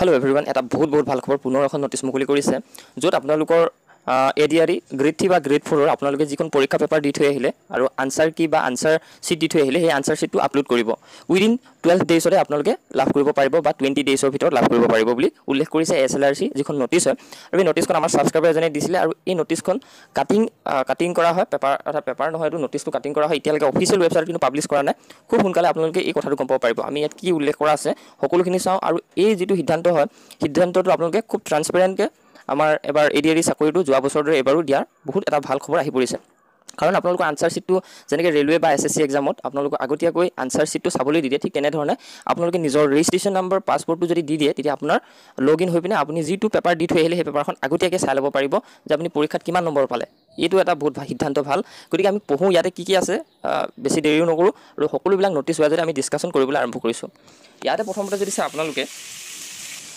hello' everyone এটা বহুত বহুত ভাল খবৰ পুনৰ এখন নটিচ মুকলি কৰিছে য'ত আপোনালোকৰ এডিয়াৰী গ্ৰেড থ্ৰী বা গ্ৰেড ফ'ৰৰ আপোনালোকে যিখন পৰীক্ষা পেপাৰ দি থৈ আহিলে আৰু আনচাৰ কি বা আনচাৰ শ্বীট দি থৈ আহিলে সেই আনচাৰ শ্বীটটো আপলোড কৰিব উইদিন টুৱেলভ ডেইজতে আপোনালোকে লাভ কৰিব পাৰিব বা টুৱেণ্টি ডেইজৰ ভিতৰত লাভ কৰিব পাৰিব বুলি উল্লেখ কৰিছে এছ এল আৰ চি যিখন নটিছ হয় আৰু এই নটিছখন আমাৰ ছাবস্ক্ৰাইবাৰ এজনে দিছিলে আৰু এই নটিছখন কাটিং কাটিং কৰা হয় পেপাৰ অৰ্থাৎ পেপাৰ নহয় এইটো নটিছটো কাটিং কৰা হয় এতিয়ালৈকে অফিচিয়েল ৱেবছাইট কিন্তু পাব্লিছ কৰা নাই খুব সোনকালে আপোনালোকে এই কথাটো গম পাৰিব আমি ইয়াত কি উল্লেখ কৰা আছে সকলোখিনি চাওঁ আৰু এই যিটো সিদ্ধান্ত হয় সিদ্ধান্তটো আপোনালোকে খুব ট্ৰান্সপেৰেণ্টকৈ আমাৰ এবাৰ এ ডি আৰ ই চাকৰিটো যোৱা বছৰ দৰে এবাৰো দিয়াৰ বহুত এটা ভাল খবৰ আহি পৰিছে কাৰণ আপোনালোকৰ আনচাৰ শ্বিটটো যেনেকৈ ৰেলৱে বা এছ এছ চি এক্সামত আপোনালোকৰ আগতীয়াকৈ আনচাৰ ছিটটো চাবলৈ দি দিয়ে ঠিক তেনেধৰণে আপোনালোকে নিজৰ ৰেজিষ্ট্ৰেশ্যন নম্বৰ পাছপৰ্টটো যদি দি দিয়ে তেতিয়া আপোনাৰ লগ ইন হৈ পিনে আপুনি যিটো পেপাৰ দি থৈ আহিলে সেই পেপাৰখন আগতীয়াকৈ চাই ল'ব পাৰিব যে আপুনি পৰীক্ষাত কিমান নম্বৰ পালে এইটো এটা বহুত সিদ্ধান্ত ভাল গতিকে আমি পঢ়োঁ ইয়াতে কি কি আছে বেছি দেৰিও নকৰোঁ আৰু সকলোবিলাক নটিছ হোৱা যদি আমি ডিছকাশ্যন কৰিবলৈ আৰম্ভ কৰিছোঁ ইয়াতে প্ৰথমতে যদি চাই আপোনালোকে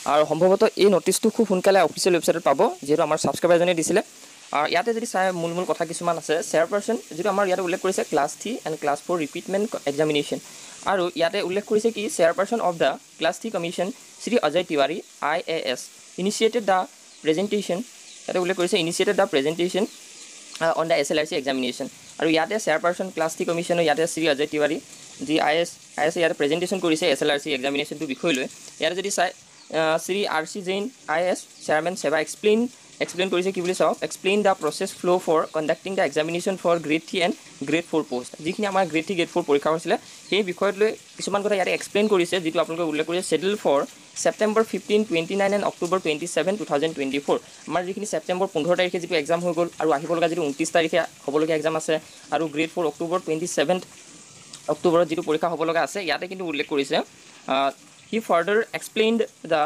আৰু সম্ভৱতঃ এই ন'টিছটো খুব সোনকালে অফিচিয়েল ৱেবছাইটত পাব যিহেতু আমাৰ ছাবস্ক্ৰাইবাৰজনে দিছিলে আৰু ইয়াতে যদি চাই মূল মূল কথা কিছুমান আছে চেয়াৰপাৰ্চন যিটো আমাৰ ইয়াতে উল্লেখ কৰিছে class three and class four recruitment examination আৰু ইয়াতে উল্লেখ কৰিছে কি chairperson of the class three commission Shri Ajay Tiwari I A S initiated the presentation ইয়াতে উল্লেখ কৰিছে initiated the presentation on the S L R C examination আৰু ইয়াতে চেয়াৰপাৰ্চন ক্লাছ থ্ৰী কমিশ্যনৰ ইয়াতে শ্ৰী অজয় তিৱাৰী যি আই এছ আই এছে ইয়াতে প্ৰেজেণ্টেশ্যন কৰিছে এছ এল আৰ চি এক্সামিনেশ্যনটো বিষয় লৈ ইয়াতে যদি চাই Shri R C Jain I A চেয়াৰমেন সেৱা এক্সপ্লেইন এক্সপ্লেইন কৰিছে কি বুলি চাওক explain the process flow' for conducting the examination for grade three and grade four post যিখিনি আমাৰ গ্ৰেড থ্ৰী গ্ৰেড ফ'ৰ পৰীক্ষা হৈছিলে সেই বিষয়ত লৈ কিছুমান কথা ইয়াতে এক্সপ্লেইন কৰিছে যিটো আপোনালোকে উল্লেখ কৰিছে schedule for September fifteen twenty nine and October twenty seven two thousand twenty four আমাৰ যিখিনি ছেপ্টেম্বৰ পোন্ধৰ তাৰিখে যিটো এক্সাম হৈ গ'ল আৰু আহিব লগা যিটো ঊনত্ৰিছ তাৰিখে হ'বলগীয়া এক্সাম আছে আৰু grade four October twenty seven অক্টোবৰত যিটো পৰীক্ষা হ'ব লগা আছে ইয়াতে কিন্তু উল্লেখ কৰিছে he further explained the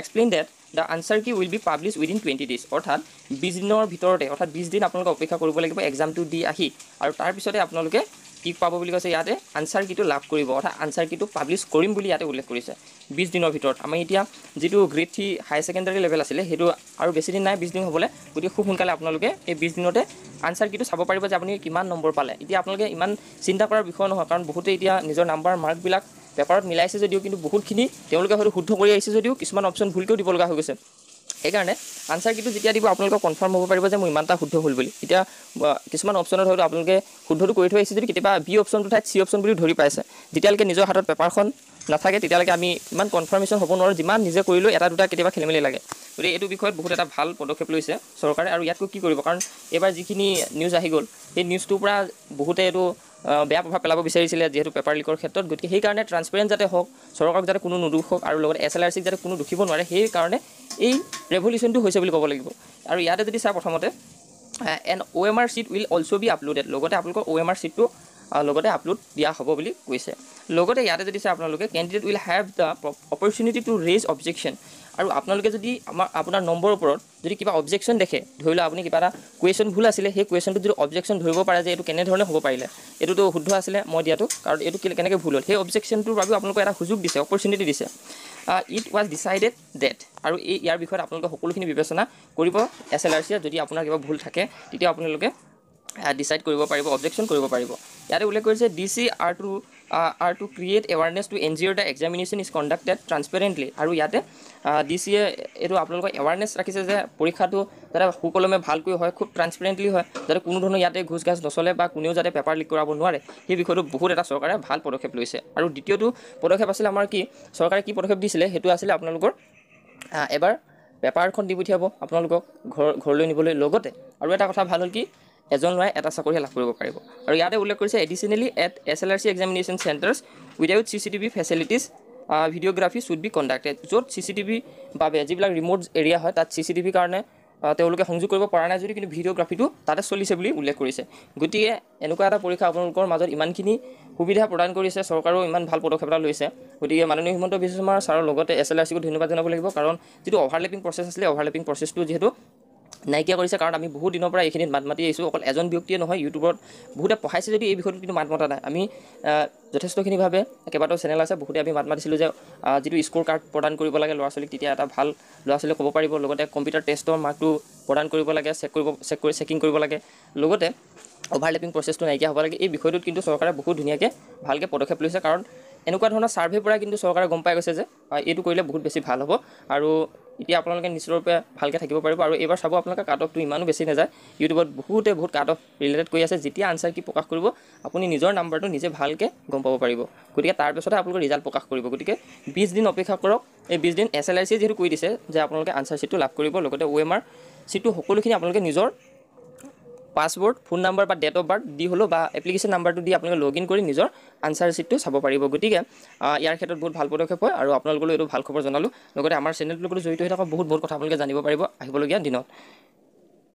explain that the answer key will be publish within twenty days অৰ্থাৎ বিছ দিনৰ ভিতৰতে অৰ্থাৎ বিছ দিন আপোনালোকে অপেক্ষা কৰিব লাগিব এক্সামটো দি আহি আৰু তাৰপিছতে আপোনালোকে কি পাব বুলি কৈছে ইয়াতে আনচাৰ কিটো লাভ কৰিব অৰ্থাৎ আনচাৰ কিটো পাব্লিছ কৰিম বুলি ইয়াতে উল্লেখ কৰিছে বিছ দিনৰ ভিতৰত আমি এতিয়া যিটো grade three high secondary level আছিলে সেইটো আৰু বেছিদিন নাই বিছ দিন হ'বলৈ গতিকে খুব সোনকালে আপোনালোকে এই বিছ দিনতে আনচাৰ কিটো চাব পাৰিব যে আপুনি কিমান নম্বৰ পালে এতিয়া আপোনালোকে ইমান চিন্তা কৰাৰ বিষয় নহয় কাৰণ বহুতে এতিয়া নিজৰ নাম্বাৰ মাৰ্কবিলাক পেপাৰত মিলাইছে যদিও কিন্তু বহুতখিনি তেওঁলোকে হয়তো শুদ্ধ কৰি আহিছে যদিও কিছুমান অপশ্যন ভুলকৈও দিব লগা হৈ গৈছে সেইকাৰণে আনচাৰ কিন্তু যেতিয়া দিব আপোনালোকক কনফাৰ্ম হ'ব পাৰিব যে মোৰ ইমানটা শুদ্ধ হ'ল বুলি এতিয়া কিছুমান অপশ্যনত হয়তো আপোনালোকে শুদ্ধটো কৰি থৈ আহিছে যদি কেতিয়াবা বি অপশ্যনটো ঠাইত চি অপশ্যন বুলিও ধৰি পাইছে যেতিয়ালৈকে নিজৰ হাতত পেপাৰখন নাথাকে তেতিয়ালৈকে আমি ইমান কনফাৰ্মেশ্যন হ'ব নোৱাৰোঁ যিমান নিজে কৰিলেও এটা দুটা কেতিয়াবা খেলি মেলি লাগে গতিকে এইটো বিষয়ত বহুত এটা ভাল পদক্ষেপ লৈছে চৰকাৰে আৰু ইয়াতকৈ কি কৰিব কাৰণ এইবাৰ যিখিনি নিউজ আহি গ'ল সেই নিউজটোৰ পৰা বহুতে এইটো বেয়া প্ৰভাৱ পেলাব বিচাৰিছিলে যিহেতু পেপাৰ লিকৰ ক্ষেত্ৰত গতিকে সেইকাৰণে ট্ৰান্সপেৰেণ্ট যাতে হওক চৰকাৰক যাতে কোনো নুদোষক আৰু লগতে এছ এল আৰ চিক যাতে কোনো দুখিব নোৱাৰে সেইকাৰণে এই ৰেভলিউচনটো হৈছে বুলি ক'ব লাগিব আৰু ইয়াতে যদি চাওঁ প্ৰথমতে N O' M R sheet will also' be uploaded লগতে আপোনালোকৰ অ' এম আৰ চিটটো লগতে আপলোড দিয়া হ'ব বুলি কৈছে লগতে ইয়াতে যদি চাই আপোনালোকে candidate will have the opportunity to raise objection আৰু আপোনালোকে যদি আমাৰ আপোনাৰ নম্বৰৰ ওপৰত যদি কিবা অবজেকশ্যন দেখে ধৰি লওক আপুনি কিবা এটা কুৱেশ্যন ভুল আছিলে সেই কুৱেশ্যনটো যদি অবজেকশ্যন ধৰিব পাৰে যে এইটো কেনেধৰণে হ'ব পাৰিলে এইটোতো শুদ্ধ আছিলে মই দিয়াটো কাৰণ এইটো কেনেকৈ ভুল হ'ল সেই অবজেকশ্যনটোৰ বাবেও আপোনালোকে এটা সুযোগ দিছে অপৰচুনিটি দিছে ইট ৱাজ ডিচাইডেড ডেট আৰু এই ইয়াৰ বিষয়ত আপোনালোকে সকলোখিনি বিবেচনা কৰিব এছ এল আৰ চিয়ে যদি আপোনাৰ কিবা ভুল থাকে তেতিয়া আপোনালোকে ডিচাইড কৰিব পাৰিব অবজেকশ্যন কৰিব পাৰিব ইয়াতে উল্লেখ কৰিছে D C R to R to create awareness to N G O' the examination is conducted transparently আৰু ইয়াতে ডি চিয়ে এইটো আপোনালোকৰ এৱাৰনেছ ৰাখিছে যে পৰীক্ষাটো যাতে সুকলমে ভালকৈ হয় খুব ট্ৰান্সপেৰেণ্টলি হয় যাতে কোনো ধৰণৰ ইয়াতে ঘোচ ঘাচ নচলে বা কোনেও যাতে পেপাৰ লিক কৰাব নোৱাৰে সেই বিষয়টো বহুত এটা চৰকাৰে ভাল পদক্ষেপ লৈছে আৰু দ্বিতীয়টো পদক্ষেপ আছিলে আমাৰ কি চৰকাৰে কি পদক্ষেপ দিছিলে সেইটো আছিলে আপোনালোকৰ এবাৰ পেপাৰখন দি পঠিয়াব আপোনালোকক ঘৰ ঘৰলৈ নিবলৈ লগতে আৰু এটা কথা ভাল হ'ল কি এজন ল'ৰাই এটা চাকৰিহে লাভ কৰিব পাৰিব আৰু ইয়াতে উল্লেখ কৰিছে additionally at S L R C examination centres without C C TV facilities videography should be conducted য'ত চি চি টিভি বাবে যিবিলাক ৰিম'ট এৰিয়া হয় তাত চি চি টিভিৰ কাৰণে তেওঁলোকে সংযোগ কৰিব পৰা নাই যদিও কিন্তু ভিডিঅ'গ্ৰাফিটো তাতে চলিছে বুলি উল্লেখ কৰিছে গতিকে এনেকুৱা এটা পৰীক্ষা আপোনালোকৰ মাজত ইমানখিনি সুবিধা প্ৰদান কৰিছে চৰকাৰেও ইমান ভাল পদক্ষেপ এটা লৈছে গতিকে মাননীয় হিমন্ত বিশ্ব শৰ্মাৰ ছাৰৰ লগতে এছ এল আৰ চিকো ধন্যবাদ জনাব লাগিব কাৰণ যিটো অভাৰলেপিং প্ৰচেছ আছিলে অভাৰলেপিং প্ৰচেছটো যিহেতু নাইকিয়া কৰিছে কাৰণ আমি বহুত দিনৰ পৰা এইখিনিত মাত মাতি আহিছোঁ অকল এজন ব্যক্তিয়ে নহয় ইউটিউবত বহুতে পঢ়াইছে যদিও এই বিষয়টো কিন্তু মাত মতা নাই আমি যথেষ্টখিনিভাৱে কেইবাটাও চেনেল আছে বহুতে আমি মাত মাতিছিলোঁ যে যিটো স্কোৰ কাৰ্ড প্ৰদান কৰিব লাগে ল'ৰা ছোৱালীক তেতিয়া এটা ভাল ল'ৰা ছোৱালীয়ে ক'ব পাৰিব লগতে কম্পিউটাৰ টেষ্টৰ মাৰ্কটো প্ৰদান কৰিব লাগে চেক কৰিব চেক কৰি চেকিং কৰিব লাগে লগতে অভাৰলেপিং প্ৰচেছটো নাইকিয়া হ'ব লাগে এই বিষয়টোত কিন্তু চৰকাৰে বহুত ধুনীয়াকৈ ভালকৈ পদক্ষেপ লৈছে কাৰণ এনেকুৱা ধৰণৰ ছাৰ্ভে পৰা কিন্তু চৰকাৰে গম পাই গৈছে যে এইটো কৰিলে বহুত বেছি ভাল হ'ব আৰু এতিয়া আপোনালোকে নিশ্চিতৰূপে ভালকৈ থাকিব পাৰিব আৰু এইবাৰ চাব আপোনালোকে কাট অফটো ইমানো বেছি নাযায় ইউটিউবত বহুতে বহুত কাট অফ ৰিলেটেড কৰি আছে যেতিয়া আনচাৰ কি প্ৰকাশ কৰিব আপুনি নিজৰ নাম্বাৰটো নিজে ভালকৈ গম পাব পাৰিব গতিকে তাৰপিছতে আপোনালোকে ৰিজাল্ট প্ৰকাশ কৰিব গতিকে বিছ দিন অপেক্ষা কৰক এই বিছ দিন এছ এল আই চিয়ে যিহেতু কৈ দিছে যে আপোনালোকে আনচাৰ চিটটো লাভ কৰিব লগতে ও এম আৰ চিটটো সকলোখিনি আপোনালোকে নিজৰ পাছৱৰ্ড ফোন নাম্বাৰ বা ডেট অফ বাৰ্থ দি হ'লেও বা এপ্লিকেশ্যন নাম্বাৰটো দি আপোনালোকে লগ ইন কৰি নিজৰ আনচাৰ চিটটো চাব পাৰিব গতিকে ইয়াৰ ক্ষেত্ৰত বহুত ভাল পদক্ষেপ হয় আৰু আপোনালোকলৈ এইটো ভাল খবৰ জনালোঁ লগতে আমাৰ চেনেলটোৰ লগতো জড়িত হৈ থকা বহুত বহুত কথা আপোনালোকে জানিব পাৰিব আহিবলগীয়া দিনত